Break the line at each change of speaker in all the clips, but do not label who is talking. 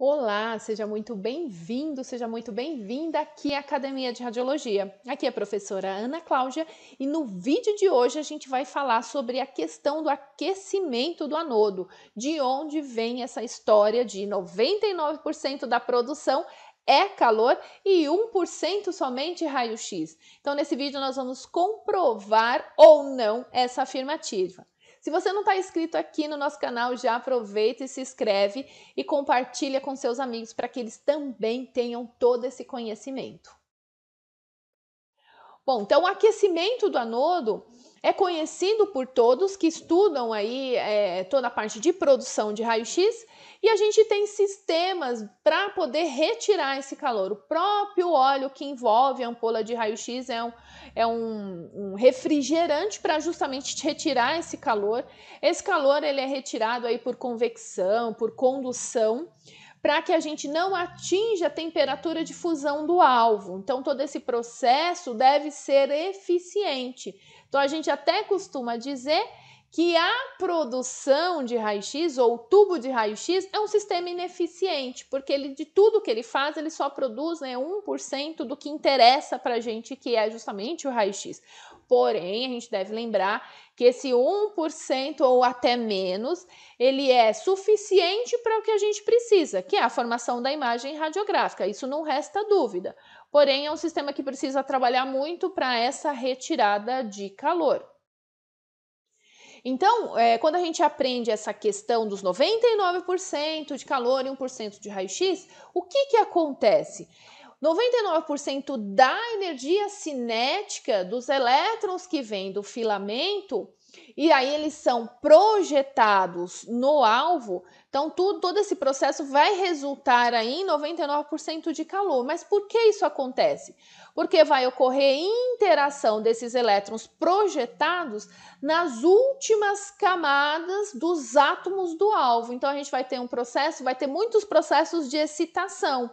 Olá, seja muito bem-vindo, seja muito bem-vinda aqui à Academia de Radiologia. Aqui é a professora Ana Cláudia e no vídeo de hoje a gente vai falar sobre a questão do aquecimento do anodo, de onde vem essa história de 99% da produção é calor e 1% somente raio-x. Então, nesse vídeo, nós vamos comprovar ou não essa afirmativa. Se você não está inscrito aqui no nosso canal, já aproveita e se inscreve e compartilha com seus amigos para que eles também tenham todo esse conhecimento. Bom, então o aquecimento do anodo é conhecido por todos que estudam aí é, toda a parte de produção de raio-x e a gente tem sistemas para poder retirar esse calor. O próprio óleo que envolve a ampola de raio-x é, um, é um, um refrigerante para justamente retirar esse calor. Esse calor ele é retirado aí por convecção, por condução para que a gente não atinja a temperatura de fusão do alvo. Então, todo esse processo deve ser eficiente. Então a gente até costuma dizer que a produção de raio-x ou o tubo de raio-x é um sistema ineficiente, porque ele de tudo que ele faz, ele só produz né, 1% do que interessa para a gente, que é justamente o raio-x. Porém, a gente deve lembrar que esse 1% ou até menos, ele é suficiente para o que a gente precisa, que é a formação da imagem radiográfica. Isso não resta dúvida. Porém, é um sistema que precisa trabalhar muito para essa retirada de calor. Então, é, quando a gente aprende essa questão dos 99% de calor e 1% de raio-x, o que, que acontece? 99% da energia cinética dos elétrons que vem do filamento e aí eles são projetados no alvo, então tudo, todo esse processo vai resultar aí em 99% de calor. Mas por que isso acontece? Porque vai ocorrer interação desses elétrons projetados nas últimas camadas dos átomos do alvo. Então a gente vai ter um processo, vai ter muitos processos de excitação.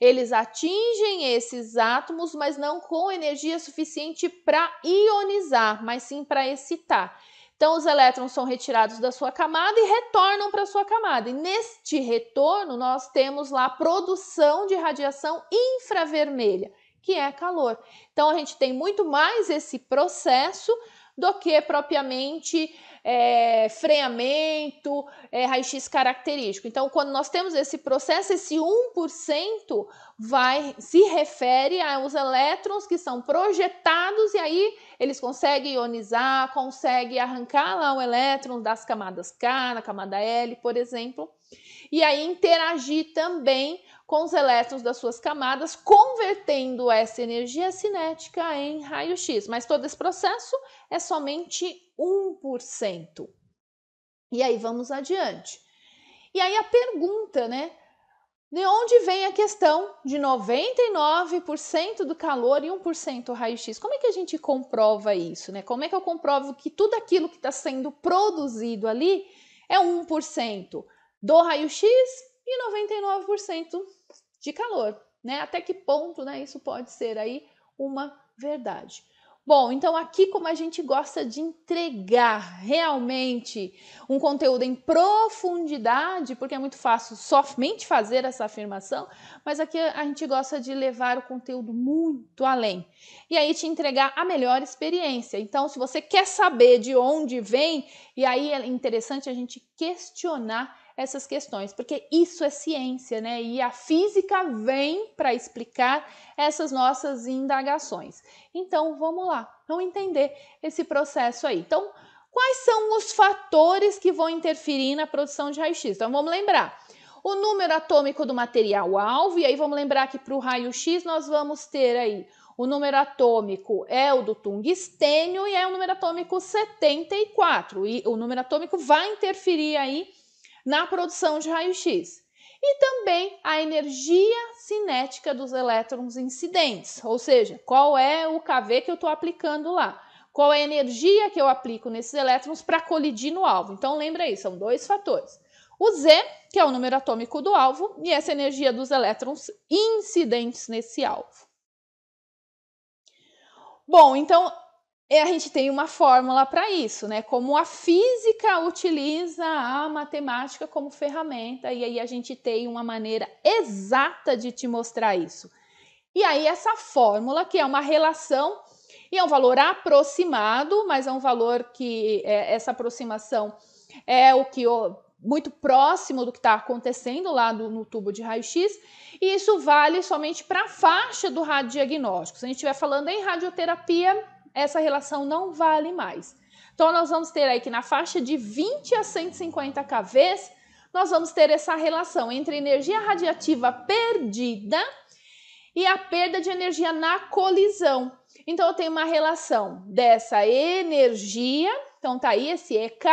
Eles atingem esses átomos, mas não com energia suficiente para ionizar, mas sim para excitar. Então, os elétrons são retirados da sua camada e retornam para a sua camada. E neste retorno, nós temos lá a produção de radiação infravermelha, que é calor. Então, a gente tem muito mais esse processo do que propriamente é, freamento, é, raio-x característico. Então, quando nós temos esse processo, esse 1% vai, se refere aos elétrons que são projetados e aí eles conseguem ionizar, conseguem arrancar lá o elétron das camadas K, na camada L, por exemplo, e aí interagir também com os elétrons das suas camadas, convertendo essa energia cinética em raio-x. Mas todo esse processo é somente 1%. E aí vamos adiante. E aí a pergunta, né? De onde vem a questão de 99% do calor e 1% raio-x? Como é que a gente comprova isso, né? Como é que eu comprovo que tudo aquilo que está sendo produzido ali é 1%? do raio-x e 99% de calor. Né? Até que ponto né, isso pode ser aí uma verdade? Bom, então aqui como a gente gosta de entregar realmente um conteúdo em profundidade, porque é muito fácil somente fazer essa afirmação, mas aqui a gente gosta de levar o conteúdo muito além e aí te entregar a melhor experiência. Então, se você quer saber de onde vem, e aí é interessante a gente questionar essas questões, porque isso é ciência, né? E a física vem para explicar essas nossas indagações. Então, vamos lá, vamos entender esse processo aí. Então, quais são os fatores que vão interferir na produção de raio-x? Então, vamos lembrar o número atômico do material alvo, e aí vamos lembrar que para o raio-x nós vamos ter aí o número atômico é o do tungstênio e é o número atômico 74. E o número atômico vai interferir aí na produção de raio-x. E também a energia cinética dos elétrons incidentes, ou seja, qual é o KV que eu estou aplicando lá qual é a energia que eu aplico nesses elétrons para colidir no alvo. Então lembra aí, são dois fatores. O Z, que é o número atômico do alvo, e essa energia dos elétrons incidentes nesse alvo. Bom, então e é, a gente tem uma fórmula para isso, né? Como a física utiliza a matemática como ferramenta, e aí a gente tem uma maneira exata de te mostrar isso. E aí, essa fórmula, que é uma relação, e é um valor aproximado, mas é um valor que é, essa aproximação é o que o, muito próximo do que está acontecendo lá do, no tubo de raio-x, e isso vale somente para a faixa do radiodiagnóstico. Se a gente estiver falando em radioterapia, essa relação não vale mais. Então, nós vamos ter aí que na faixa de 20 a 150 kVs, nós vamos ter essa relação entre energia radiativa perdida e a perda de energia na colisão. Então, eu tenho uma relação dessa energia, então tá aí esse EK,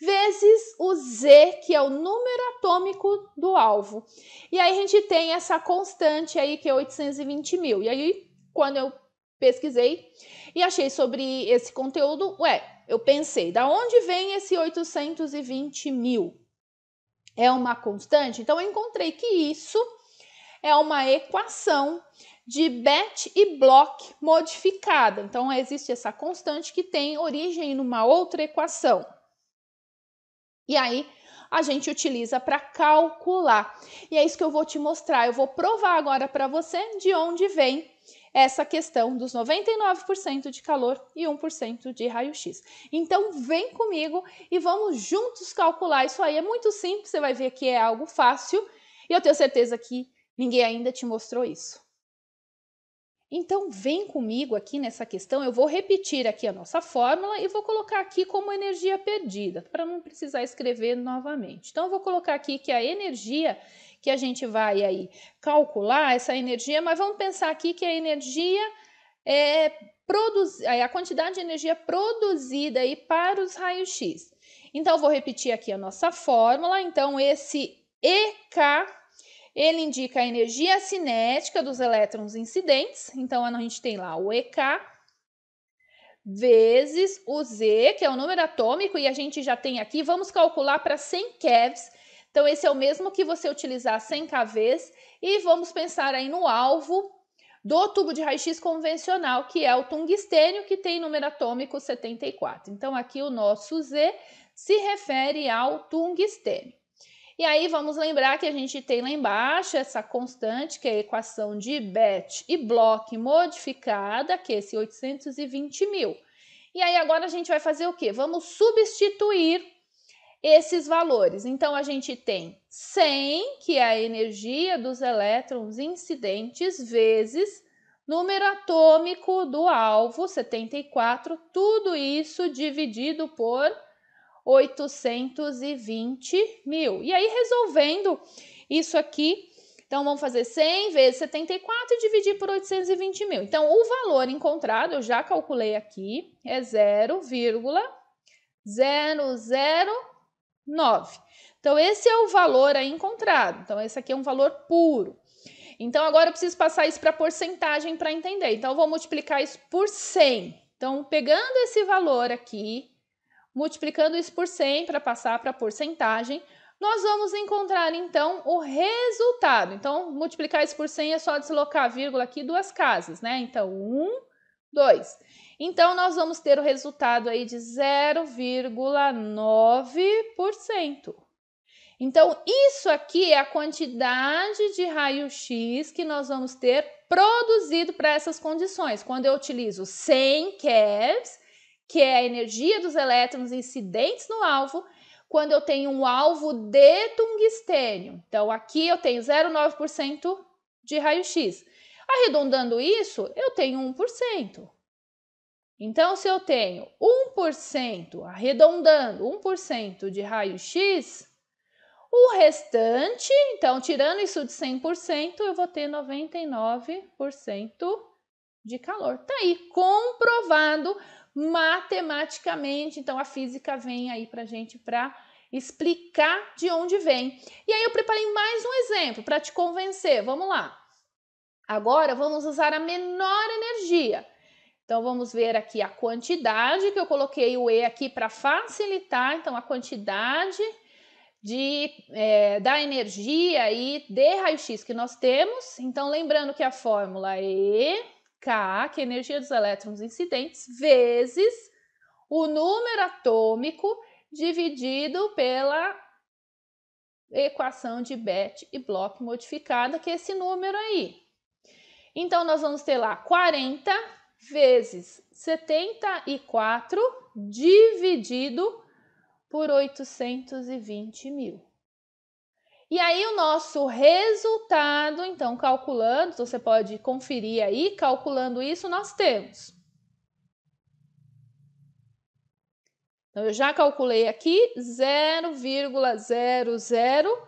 vezes o Z, que é o número atômico do alvo. E aí a gente tem essa constante aí, que é 820 mil. E aí, quando eu pesquisei, e achei sobre esse conteúdo. Ué, eu pensei, da onde vem esse 820 mil? É uma constante? Então, eu encontrei que isso é uma equação de batch e block modificada. Então, existe essa constante que tem origem numa outra equação. E aí, a gente utiliza para calcular. E é isso que eu vou te mostrar. Eu vou provar agora para você de onde vem essa questão dos 99% de calor e 1% de raio-x. Então, vem comigo e vamos juntos calcular isso aí. É muito simples, você vai ver que é algo fácil e eu tenho certeza que ninguém ainda te mostrou isso. Então, vem comigo aqui nessa questão. Eu vou repetir aqui a nossa fórmula e vou colocar aqui como energia perdida, para não precisar escrever novamente. Então, eu vou colocar aqui que a energia que a gente vai aí calcular essa energia, mas vamos pensar aqui que a energia é produzida, é, a quantidade de energia produzida aí para os raios-x. Então, vou repetir aqui a nossa fórmula. Então, esse EK, ele indica a energia cinética dos elétrons incidentes. Então, a gente tem lá o EK vezes o Z, que é o número atômico, e a gente já tem aqui, vamos calcular para 100 keVs, então, esse é o mesmo que você utilizar 100 kVs. E vamos pensar aí no alvo do tubo de raio-x convencional, que é o tungstênio, que tem número atômico 74. Então, aqui o nosso Z se refere ao tungstênio. E aí, vamos lembrar que a gente tem lá embaixo essa constante, que é a equação de Bett e Bloch modificada, que é esse 820 mil. E aí, agora a gente vai fazer o quê? Vamos substituir esses valores. Então, a gente tem 100, que é a energia dos elétrons incidentes, vezes número atômico do alvo, 74, tudo isso dividido por 820 mil. E aí, resolvendo isso aqui, então vamos fazer 100 vezes 74 e dividir por 820 mil. Então, o valor encontrado, eu já calculei aqui, é 0,00 9. Então, esse é o valor aí encontrado. Então, esse aqui é um valor puro. Então, agora eu preciso passar isso para porcentagem para entender. Então, eu vou multiplicar isso por 100. Então, pegando esse valor aqui, multiplicando isso por 100 para passar para porcentagem, nós vamos encontrar, então, o resultado. Então, multiplicar isso por 100 é só deslocar a vírgula aqui duas casas, né? Então, 1, 2. Então, nós vamos ter o resultado aí de 0,9%. Então, isso aqui é a quantidade de raio-x que nós vamos ter produzido para essas condições. Quando eu utilizo 100 keVs, que é a energia dos elétrons incidentes no alvo, quando eu tenho um alvo de tungstênio. Então, aqui eu tenho 0,9% de raio-x. Arredondando isso, eu tenho 1%. Então, se eu tenho 1%, arredondando 1% de raio-x, o restante, então, tirando isso de 100%, eu vou ter 99% de calor. Tá aí, comprovado matematicamente. Então, a física vem aí para gente para explicar de onde vem. E aí, eu preparei mais um exemplo para te convencer. Vamos lá. Agora, vamos usar a menor energia. Então, vamos ver aqui a quantidade que eu coloquei o E aqui para facilitar. Então, a quantidade de, é, da energia e de raio-x que nós temos. Então, lembrando que a fórmula é K, que é a energia dos elétrons incidentes, vezes o número atômico dividido pela equação de Bethe e Bloch modificada, que é esse número aí. Então, nós vamos ter lá 40 vezes 74 dividido por 820 mil. E aí, o nosso resultado, então, calculando, você pode conferir aí, calculando isso, nós temos. Então, eu já calculei aqui 0,00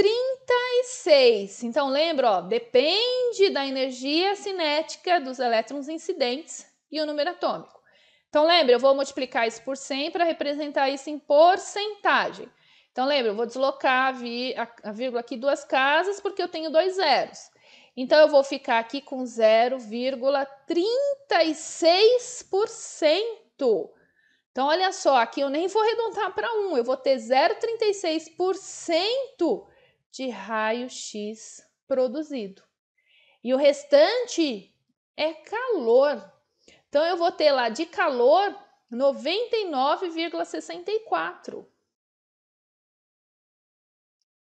36. Então lembra, ó, depende da energia cinética dos elétrons incidentes e o número atômico. Então lembra, eu vou multiplicar isso por 100 para representar isso em porcentagem. Então lembra, eu vou deslocar a, vi, a, a vírgula aqui duas casas porque eu tenho dois zeros. Então eu vou ficar aqui com 0,36%. Então, olha só, aqui eu nem vou arredondar para 1, eu vou ter 0,36% de raio-x produzido. E o restante é calor. Então eu vou ter lá de calor 99,64.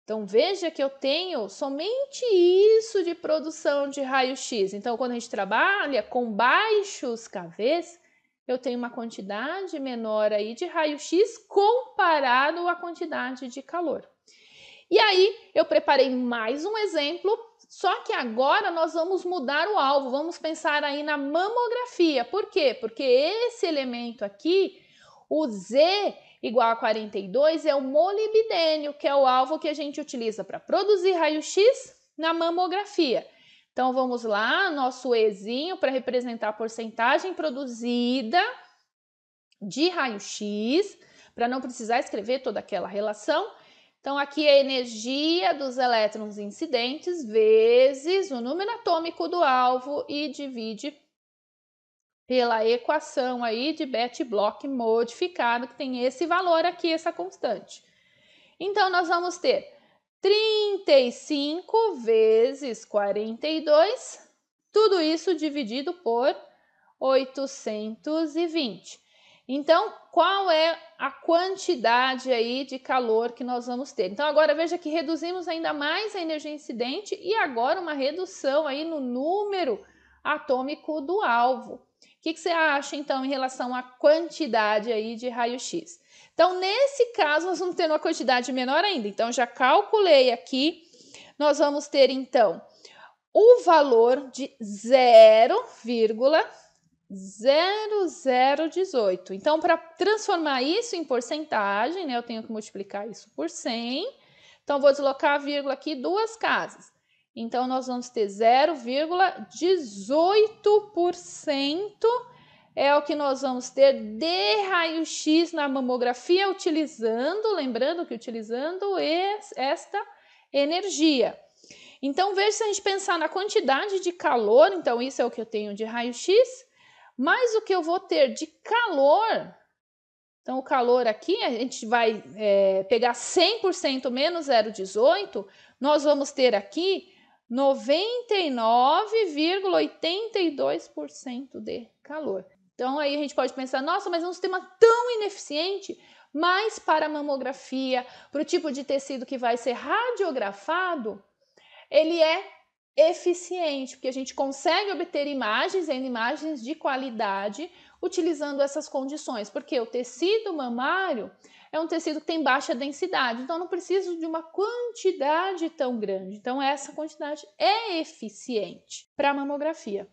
Então veja que eu tenho somente isso de produção de raio-x. Então quando a gente trabalha com baixos KVs, eu tenho uma quantidade menor aí de raio-x comparado à quantidade de calor. E aí eu preparei mais um exemplo, só que agora nós vamos mudar o alvo, vamos pensar aí na mamografia. Por quê? Porque esse elemento aqui, o Z igual a 42, é o molibdênio, que é o alvo que a gente utiliza para produzir raio-x na mamografia. Então vamos lá, nosso Ezinho para representar a porcentagem produzida de raio-x, para não precisar escrever toda aquela relação. Então, aqui é a energia dos elétrons incidentes vezes o número atômico do alvo e divide pela equação aí de Betty-Bloch modificado, que tem esse valor aqui, essa constante. Então, nós vamos ter 35 vezes 42, tudo isso dividido por 820. Então, qual é a quantidade aí de calor que nós vamos ter? Então, agora veja que reduzimos ainda mais a energia incidente e agora uma redução aí no número atômico do alvo. O que, que você acha, então, em relação à quantidade aí de raio-x? Então, nesse caso, nós vamos ter uma quantidade menor ainda. Então, já calculei aqui, nós vamos ter, então, o valor de 0, 0018. Então, para transformar isso em porcentagem, né, eu tenho que multiplicar isso por 100. Então, vou deslocar a vírgula aqui duas casas. Então, nós vamos ter 0,18% é o que nós vamos ter de raio-x na mamografia, utilizando, lembrando que utilizando esta energia. Então, veja se a gente pensar na quantidade de calor, então isso é o que eu tenho de raio-x, mais o que eu vou ter de calor, então o calor aqui, a gente vai é, pegar 100% menos 0,18, nós vamos ter aqui 99,82% de calor. Então aí a gente pode pensar, nossa, mas é um sistema tão ineficiente, mas para a mamografia, para o tipo de tecido que vai ser radiografado, ele é eficiente, porque a gente consegue obter imagens em imagens de qualidade utilizando essas condições, porque o tecido mamário é um tecido que tem baixa densidade, então não preciso de uma quantidade tão grande. Então essa quantidade é eficiente para a mamografia.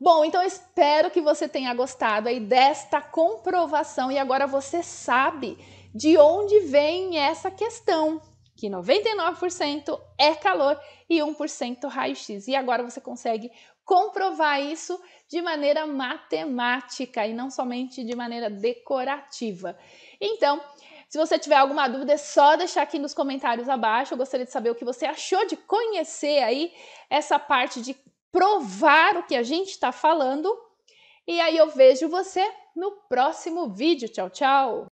Bom, então espero que você tenha gostado aí desta comprovação e agora você sabe de onde vem essa questão que 99% é calor e 1% raio-x. E agora você consegue comprovar isso de maneira matemática e não somente de maneira decorativa. Então, se você tiver alguma dúvida, é só deixar aqui nos comentários abaixo. Eu gostaria de saber o que você achou de conhecer aí essa parte de provar o que a gente está falando. E aí eu vejo você no próximo vídeo. Tchau, tchau!